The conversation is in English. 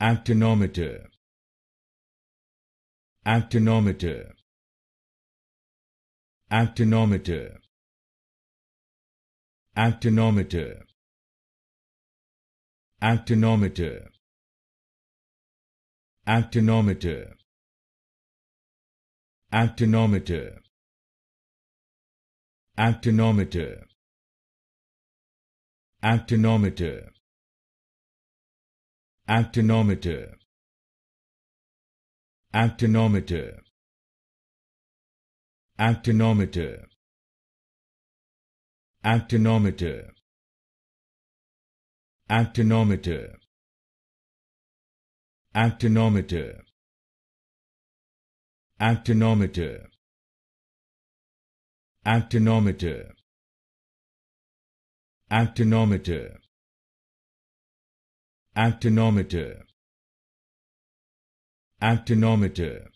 actinometer actinometer actinometer actinometer actinometer actinometer actinometer actinometer actinometer Actinometer Actinometer Actinometer Actinometer Actinometer Actinometer Actinometer Actinometer Actinometer Actinometer Actinometer